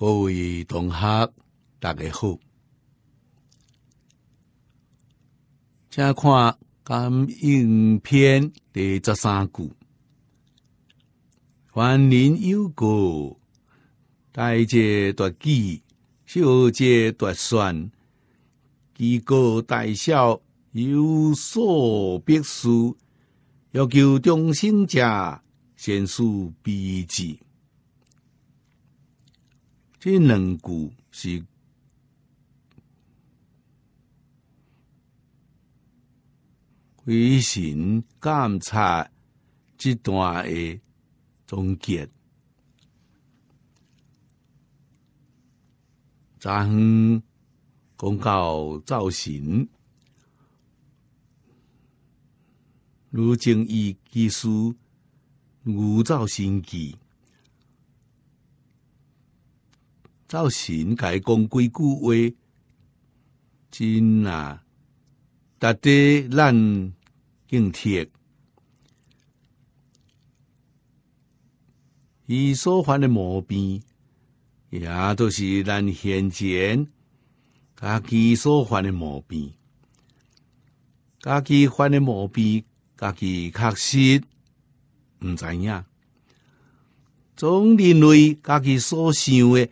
各位同学，大家好！请看感应篇第十三句：凡人有国，大者夺基，小者夺算；其国大小有所别殊，要求众生者，先数笔记。这两句是微信观察这段的总结。昏讲告造型，如今已技术如造型记。造型改讲几句话，真啊，值得咱警惕。伊所犯的毛病，也都是咱先前家己所犯的毛病。家己犯的毛病，家己确实毋知影，总认为家己所想的。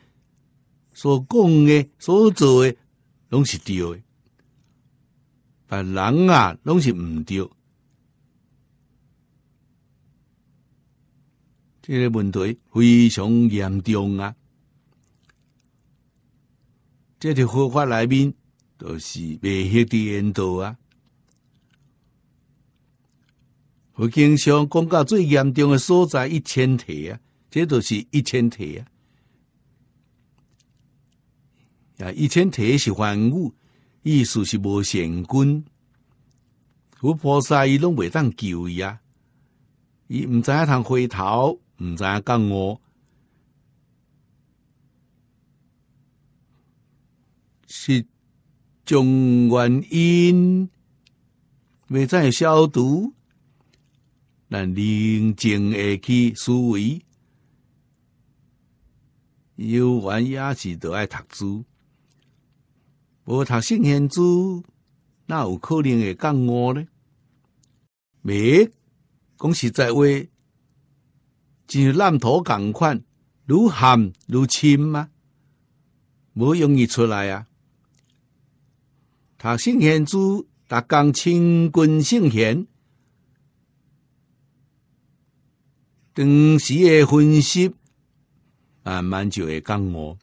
所讲的、所做的，拢是对的；但人啊，拢是毋对。这个问题非常严重啊！即条佛法内面都是未晓的引导啊！佛经上讲到最严重的所在一千题啊，这都是一千题啊！以前铁是还我，意思是无善根，佛菩萨伊拢袂当救伊啊！伊毋知影通回头，毋知影讲我，是种原因，未再消毒，咱宁静的去思维，要玩也是就爱读书。无读圣贤书，那有可能会干我呢？没，讲实在话，就是烂土共款，愈陷愈深嘛，无容易出来啊。读圣贤书，逐干清君圣贤，当时诶分析慢慢就会干我。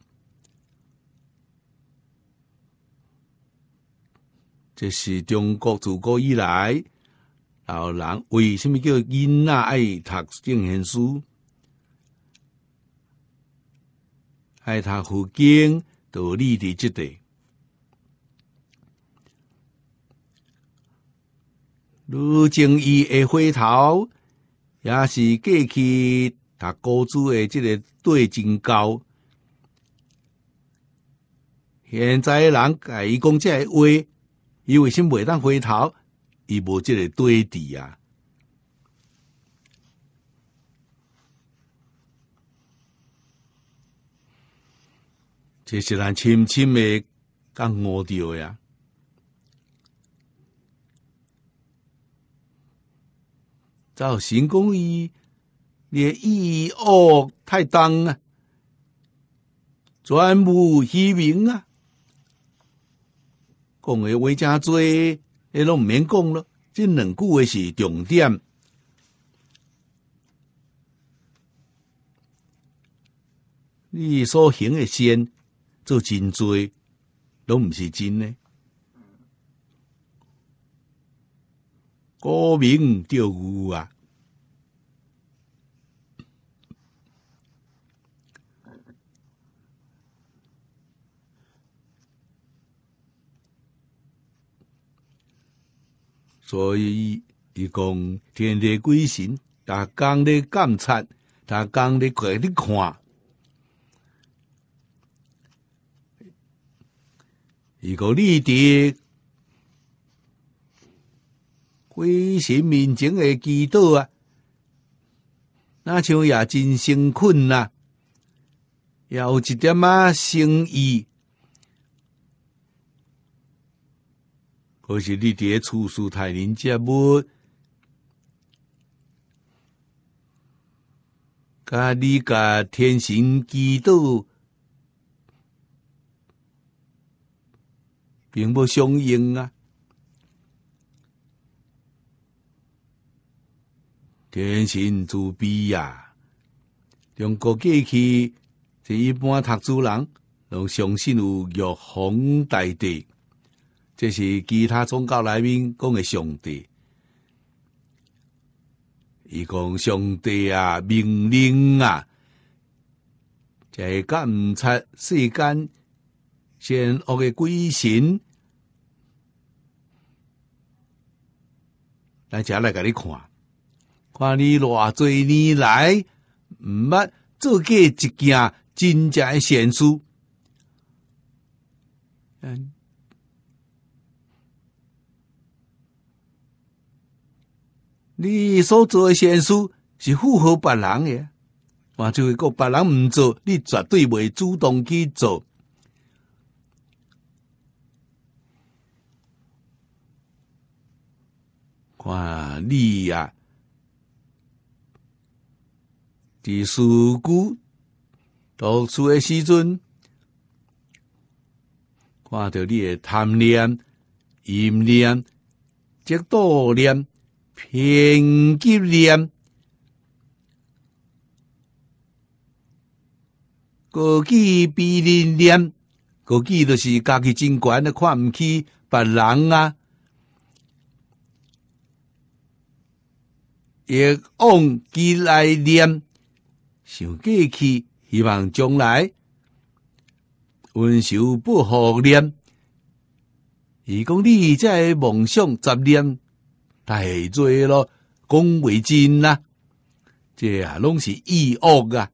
这是中国自古以来，老人为什么叫囡仔爱读圣贤书？爱读佛经，道理伫即德。如今的回头，也是过去读高祖的这个对金高。现在人甲伊讲，即个话。伊为甚袂当回头？伊无即个对敌啊！即是咱深深的感悟到呀。造成功于你意恶太重啊，全部虚名啊！讲诶，话正做，迄拢毋免讲咯。即两句话是重点。你所行诶善，做真做，拢毋是真诶。高明钓鱼啊！所以，伊讲天地鬼神，逐工你敢测，逐工你快咧看，伊讲你伫鬼神面前会祈祷啊，那像也真生困啊，也有一点啊诚意。可是你爹处事太人遮不，跟你甲天神祈祷，并不相应啊！天神足卑啊，中国过去这一般读书人，拢相信有玉皇大帝。这是其他宗教里面讲诶上帝，伊讲上帝啊，命令啊，在今世世间，现恶诶鬼神，来家来给你看，看你偌济年来唔捌做过一件真正诶善事，嗯。你所做的善事是符合别人诶，换句话讲，别人毋做，你绝对袂主动去做。哇！你啊，伫事故读书诶时阵，看到你诶贪念、淫念、嫉妒念。偏激念，个记比人念，个记都是家己真管，的，看毋起别人啊！也往极来念，想过去，希望将来，运数不好念，伊讲你这梦想杂念。太衰咯，讲会战啦，即啊，拢是意恶啊，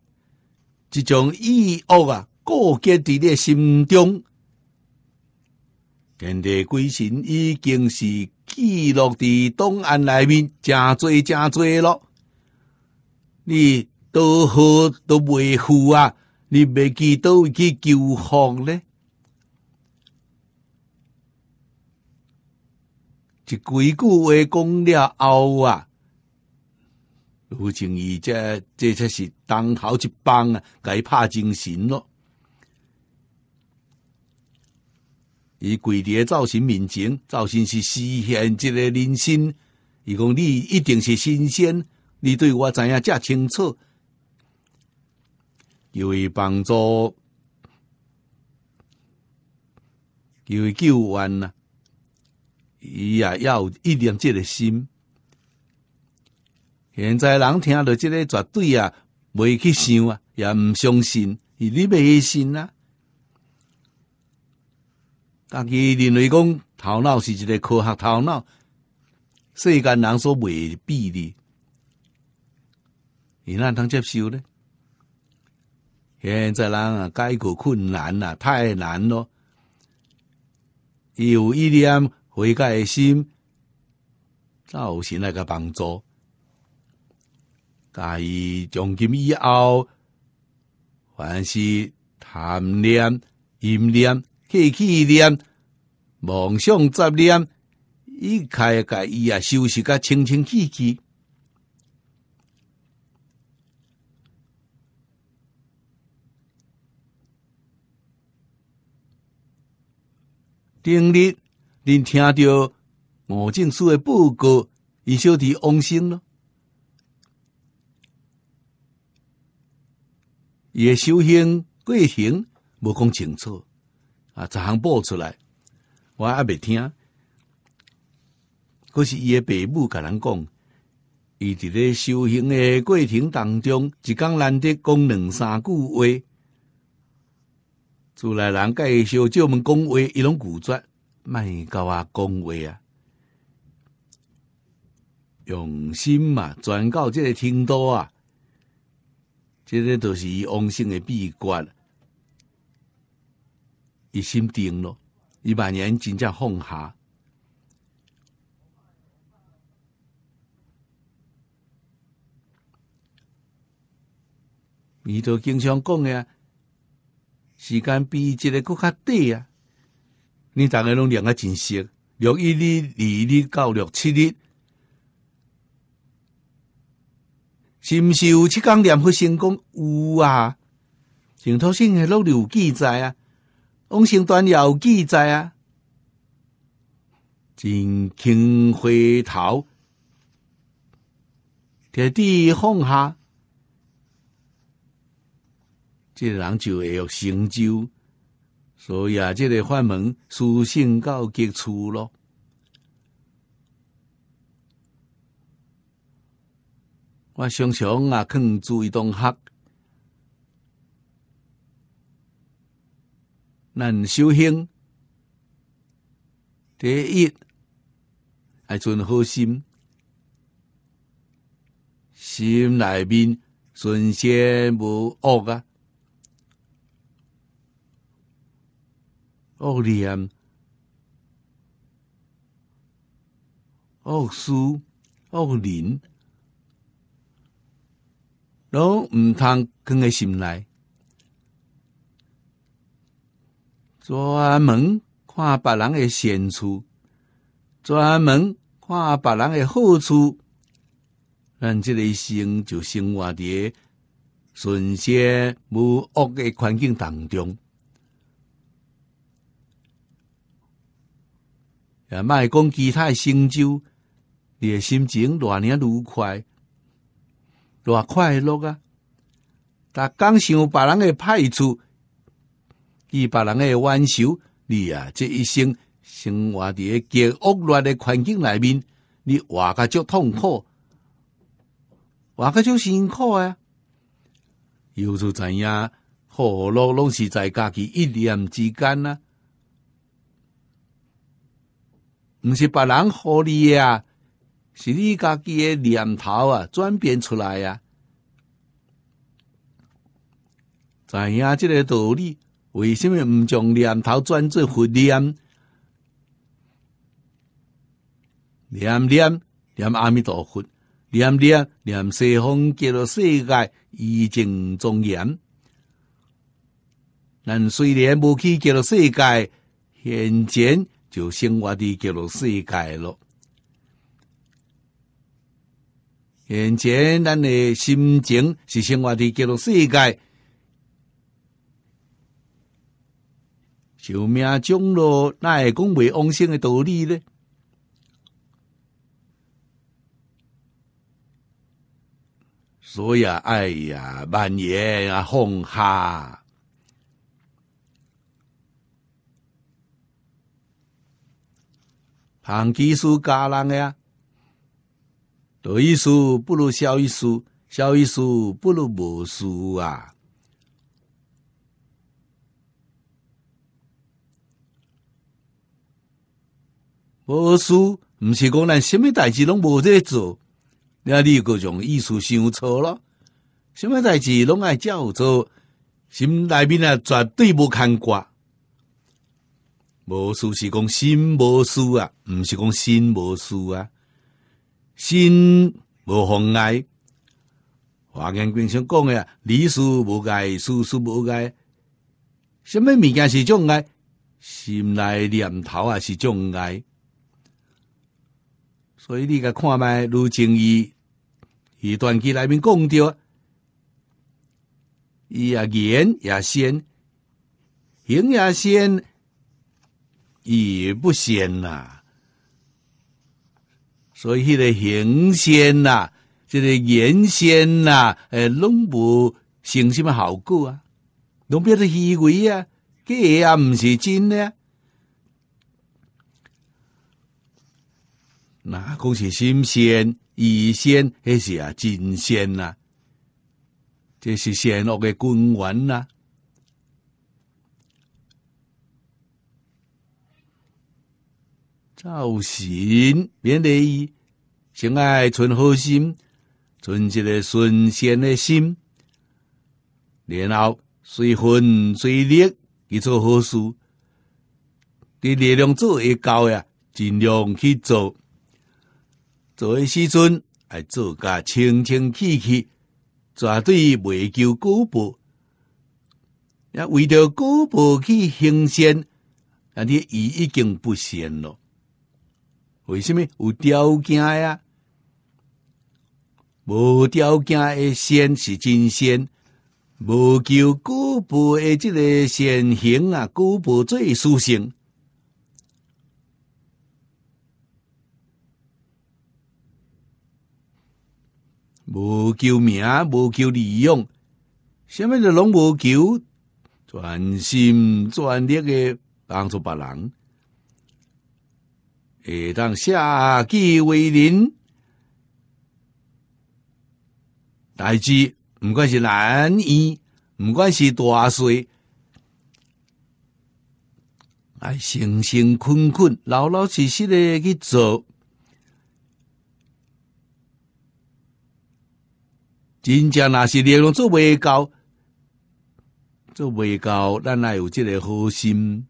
即种意恶啊，各结伫你心中，天地鬼神已经是记录伫档案内面，真衰真衰咯，你都好都未好啊，你未记到去求福咧。一几句话讲了后啊，吴景伊这这才是当头一棒啊，该拍精神咯。跪伫诶赵型面前，赵型是实现即个人生。伊讲你一定是新鲜，你对我怎样这清楚？求伊帮助，求伊救援呐。伊也要有一点即个心，现在人听到即个绝对啊，未去想啊，也毋相信，伊。你未信呐。啊，家认为讲头脑是一个科学头脑，世间人所未必的，伊哪通接受呢？现在人啊，解决困难啊，太难咯，有一点。回家的心，造成那个帮助。介意奖金以后，凡是贪念、淫念、气气念、妄想杂念，一开介伊啊，收拾个清清气气，定力。恁听到吴证书的报告，伊小弟生咯，伊也修行过程无讲清楚啊！一项报出来，我还未听。可是伊的爸母甲咱讲，伊伫咧修行的过程当中，一讲难得讲两三句，话。厝内人甲伊小我们讲话，伊拢拒绝。卖甲我讲话啊，用心嘛，传教即个听多啊，即个都是伊王性的秘诀，伊心定咯，伊万年真正放下。伊都经常讲啊，时间比即个搁较短啊。你大概拢两个真熟。六一、二、二、六、七、日，是不是有七缸炼火成功？有啊，圣托信系录有记载啊，王端也有记载啊。金青回头，铁地放下，这人就会成就。所以，啊，即个法门，殊胜到极处咯。我常常啊，肯注意当学，咱修行。第一，爱存好心，心内面存些无恶啊。恶念、恶思、恶念，拢毋通空个心内。专门看别人嘅显处，专门看别人嘅好处，让这类生就生活伫顺些无恶嘅环境当中。也卖其他太成就，你心情偌年愉快，偌快乐啊！但刚想别人的派出，别人的弯修，你啊，这一生生活在极恶劣的环境里面，你活个就痛苦，活个就辛苦啊！又此怎样，好乐拢是在家己一念之间啊！毋是别人合理啊，是你家己诶念头啊转变出来啊。知影即个道理，为什么毋将念头转做佛念？念念念阿弥陀佛，念念念西方极乐世界，义正庄严。但虽然无去极乐世界，现前。就生活伫极乐世界了，眼前咱的心情是生活伫极乐世界，寿命长咯，那会讲未往生的道理呢？所以，哎呀，蔓延啊，放下。谈技术加人个啊。大艺术不如小艺术，小艺术不如无术啊！无术毋是讲咱什么代志拢无在做，你啊你各种艺术想错了，什么代志拢爱照做，心内面啊绝对无牵挂。无事是讲心无事啊，毋是讲心无事啊，心无妨碍。华严经常讲诶啊，礼事无碍，事事无碍。什么物件是障碍？心内念头啊是障碍。所以你甲看卖卢正义，伊传记里面讲到，伊也言也仙，行也仙。也不鲜呐，所以迄个行仙呐，这个言仙呐，诶，拢不成什么好果啊，拢变做气鬼啊，假啊，毋是真咧。那讲是心仙、意仙迄是啊真仙呐？这是善恶的根源呐。造型，免得伊先爱存好心，存一个纯善的心，然后随分随力去做好事。伫力量做会高呀，尽量去做。做时阵爱做甲清清气气，绝对袂求果报。也为着果报去行善，啊，你已已经不行了。为什么有条件呀？无条件的仙是真仙，无求果报的这个善行啊，古佛最舒心。无求名，无求利用，什么都拢无求，全心全力的帮助别人。会当下即为人，代志毋管是难易，毋管是大事，爱勤勤恳恳、老老实实的去做。真正若是力量做未到，做未到，咱也有即个好心。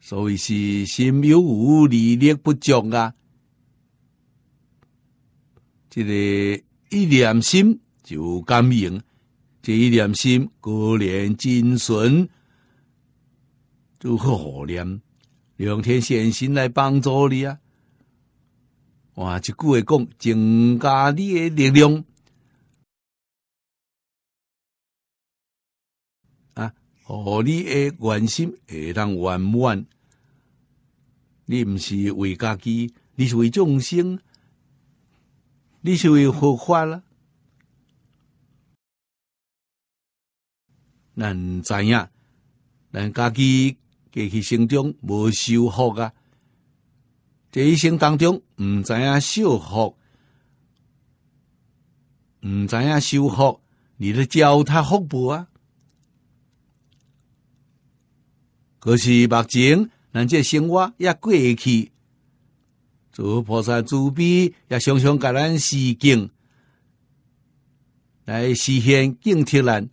所以是心有无力力不足啊！这个一念心就感应，这一念心果然精神，如何好念？两天先心来帮助你啊！哇，一句话讲增加你的力量。哦，你诶愿心会当圆满。你毋是为家己，你是为众生，你是为佛法咱毋知影，咱家己过去生中无修福啊！这一生当中毋知影修福，毋知影修福，你都教他福报啊！可是目前，咱即生活也过去，诸菩萨慈悲，也常常给咱示警，来实现敬贴咱，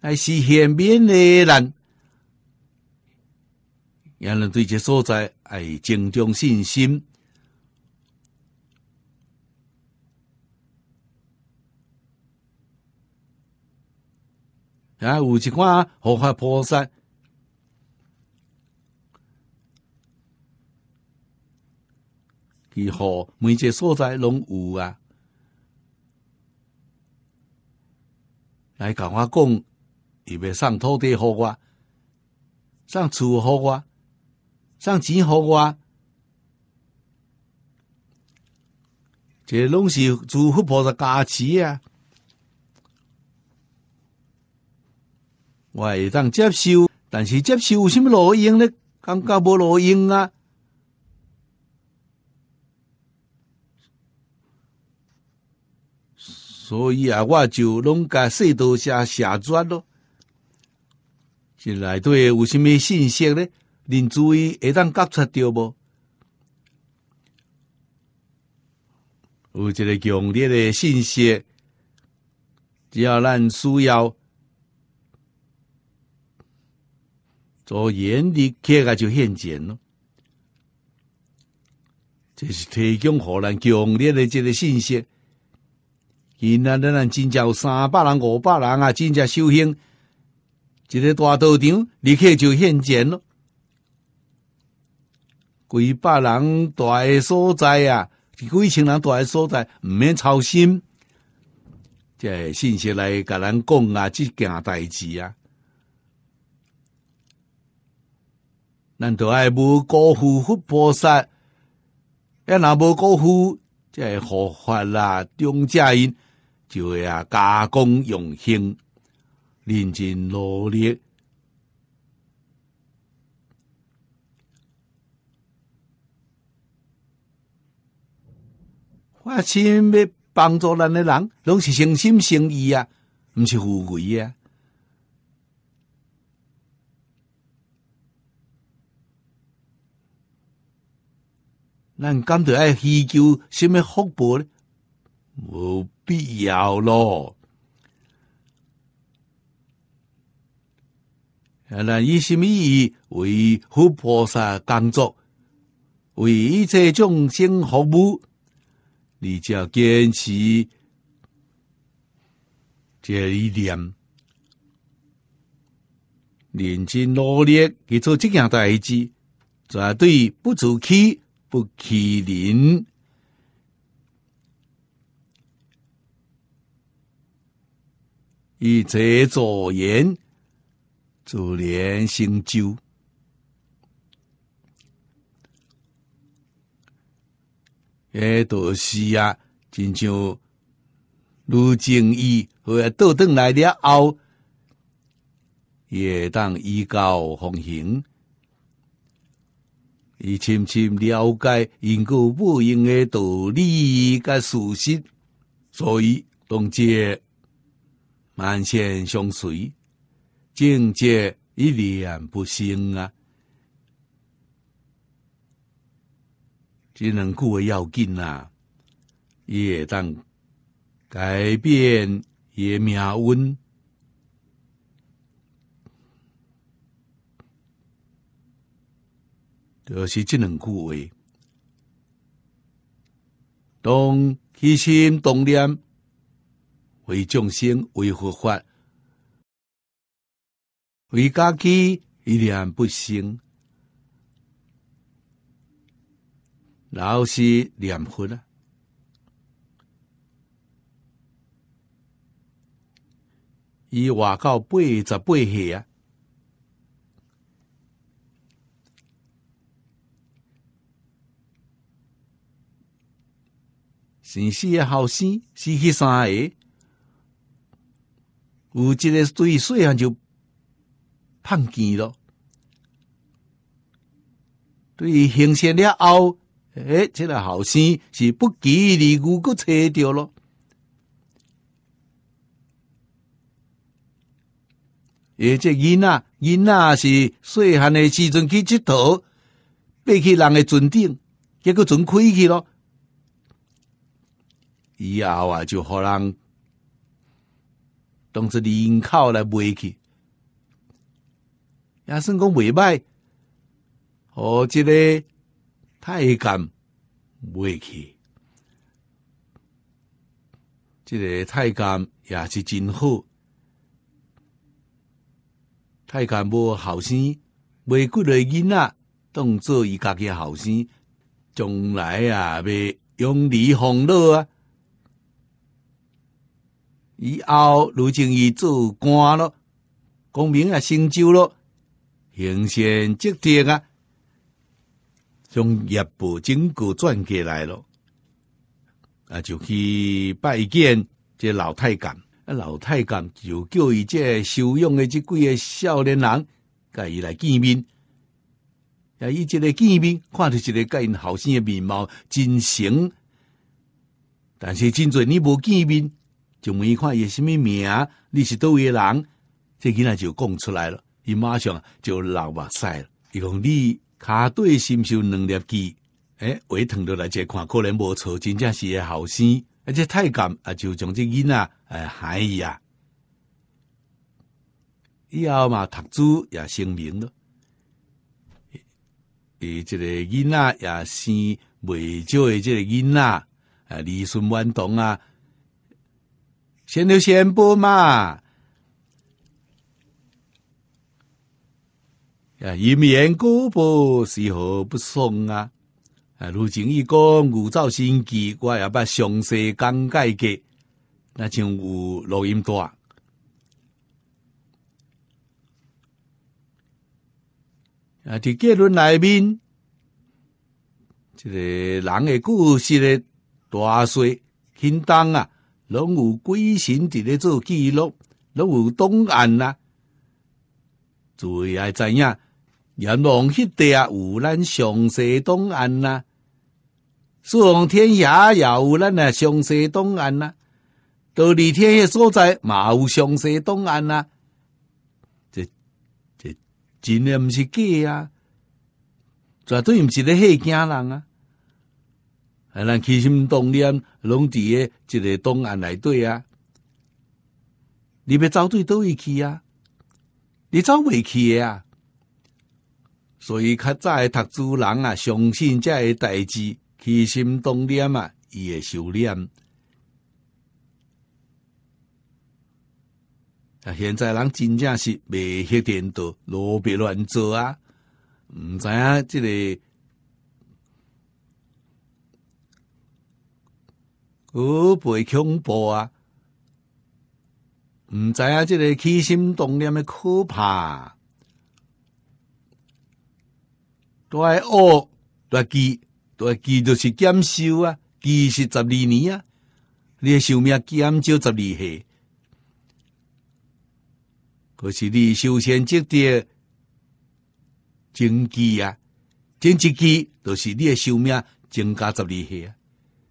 来实现勉励人。让人对这所在爱增长信心。啊，有一款佛法菩萨。以后每一个所在拢有啊，来跟我讲，伊要送土地好瓜，送厝好瓜，送钱好瓜，这拢是祝福菩萨加持啊！我系等接受，但是接受有甚么路用呢？感觉无路用啊！所以啊，我就拢甲写多写写转咯。现内底有甚物信息咧？恁注意会当 get 到不？有一个强烈的信息，只要咱需要做严厉看看就现前咯。这是提供互咱强烈的一个信息。现在咱真真有三百人、五百人啊！真正修行，一个大道场立刻就现钱咯。几百人诶所在啊，几千人诶所在，毋免操心。这信息来甲咱讲啊，即件代志啊。咱道爱无辜负佛菩萨？要若无辜负，这系法啦，中嘉因。就会啊，加工用心，认真努力。我请要帮助咱的人，拢是诚心诚意啊，毋是富贵啊。咱今着爱希求什么福报咧？无必要咯。啊！那以什么以为护菩萨工作，为一切众生服务，你就要坚持这一点，认真努力，去做这件代志，绝对不自欺，不欺人。以这作言，做连行教，哎，都是啊，真像如今宜和到灯来了后，也当依教奉行，伊深深了解因果不应的道理甲事实，所以同济。安线相随，境界一点不生啊！这两句诶要紧伊会当改变，也命运。就是这两句话，当起心动念。为众生，为佛法，为家己，一点不省。老师念佛啊。伊活到八十八岁啊，陈诶后生死去三个，有一个对细汉就抨见咯对于形成了后诶即个后生是不记而如果找到咯诶即囡仔囡仔是细汉的时阵去佚佗爬去人的船顶结果船开去咯以后啊就互人当做人口来卖去，也算讲袂歹。哦，即个太监卖去，这个太监也是真好。太监无后生，卖几个囡仔，当做伊家己后生，将来啊，要养离防老啊。以后，如今伊做官了，功名也成就了，行善积德啊，将业报整个转过来咯。啊，就去拜见这老太监，啊，老太监就叫伊这收养的这几个少年人，甲伊来见面，啊，伊一个见面，看着一个甲因后生的面貌真像，但是真侪你无见面。就问伊看，诶什么名？你是位诶人？这囡仔就讲出来了，伊马上就流目屎了。伊讲你骹底心修两粒痣，诶，胃疼落来，这看可能无错，真正是个后生。而且太监啊，就将这囡仔诶害伊啊。以后嘛，读书也成名了。伊即个囡仔也生未少诶，即个囡仔啊，儿孙满堂啊。先头先播嘛，啊！一面广播是何不松啊？啊！如今一个五兆升级，我也把详细讲解给那请有录音带啊！第几轮来宾，这个人的故事的大小轻当啊！拢有鬼神伫咧做记录，拢有东岸呐，最也知影。阎王迄带啊，有咱湘西档案啊，四皇天下也有咱啊湘西档案啊，到李天的所在嘛有湘西档案啊。这这真诶毋是假啊？绝对毋是咧戏惊人啊！啊，咱起心动念，拢伫诶一个档案内底啊！你要走对都位去啊，你走未去诶啊？所以较早诶读书人啊，相信遮诶代志，起心动念啊，伊会修炼。啊，现在人真正是未晓倒，罗别乱做啊！毋知影即个。好，不恐怖啊！毋知影这个起心动念的可怕。在恶，在忌，在忌就是减少啊，忌是十二年啊，你的寿命减少十二岁。可是你修仙积德，增吉啊，增一吉就是你的寿命增加十二岁啊。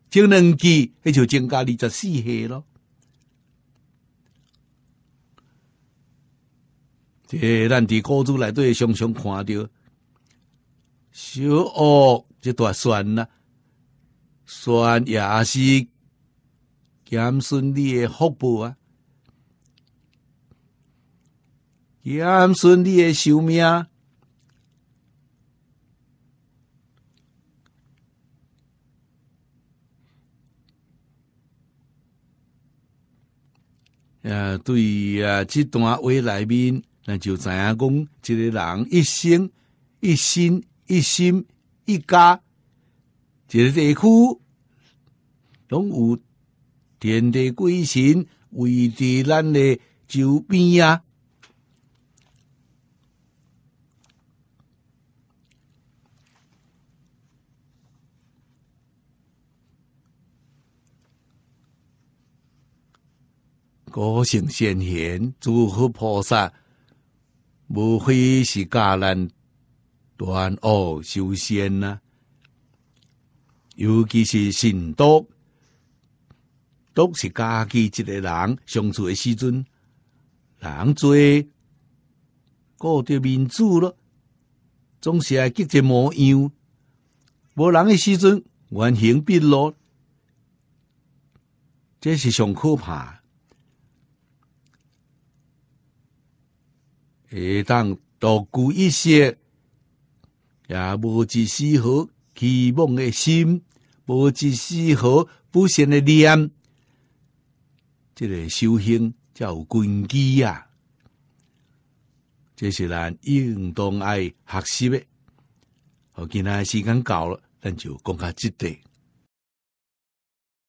就两季，那就增加二十四岁咯。这咱伫古族内底常常看着，小学即段算啦，算也是减损你诶福报啊，减损你诶寿命。呃，对啊，这段话内面，咱就知影讲，一个人一心、一心、一心一家，这个地区拢有天地鬼神围着咱的周边啊。个性先贤，诸佛菩萨无非是教咱断恶修善呐。尤其是信多，都是家己一个人相处的时阵，人做顾着民主咯，总是爱急着模样。无人的时阵，原形毕露，这是上可怕。会当独孤一些，也无一丝合期望的心，无一丝合不善的脸。这个修行有根基啊。这是咱应当爱学习的。好，今仔时间到了，咱就讲下即点。